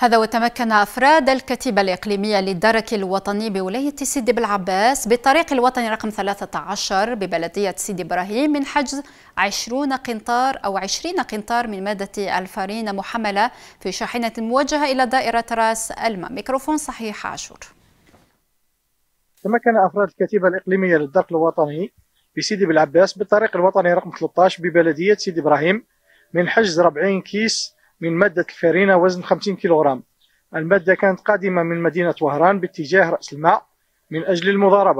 هذا وتمكن أفراد الكتيبة الإقليمية للدرك الوطني بولاية سيدي بالعباس بالطريق الوطني رقم 13 ببلدية سيدي إبراهيم من حجز 20 قنطار أو 20 قنطار من مادة الفارين محملة في شاحنة موجهة إلى دائرة راس الماء ميكروفون صحيح عاشور تمكن أفراد الكتيبة الإقليمية للدرك الوطني بسيدي بالعباس بالطريق الوطني رقم 13 ببلدية سيدي إبراهيم من حجز 40 كيس من مادة الفرينة وزن 50 كيلوغرام المادة كانت قادمة من مدينة وهران باتجاه رأس الماء من أجل المضاربة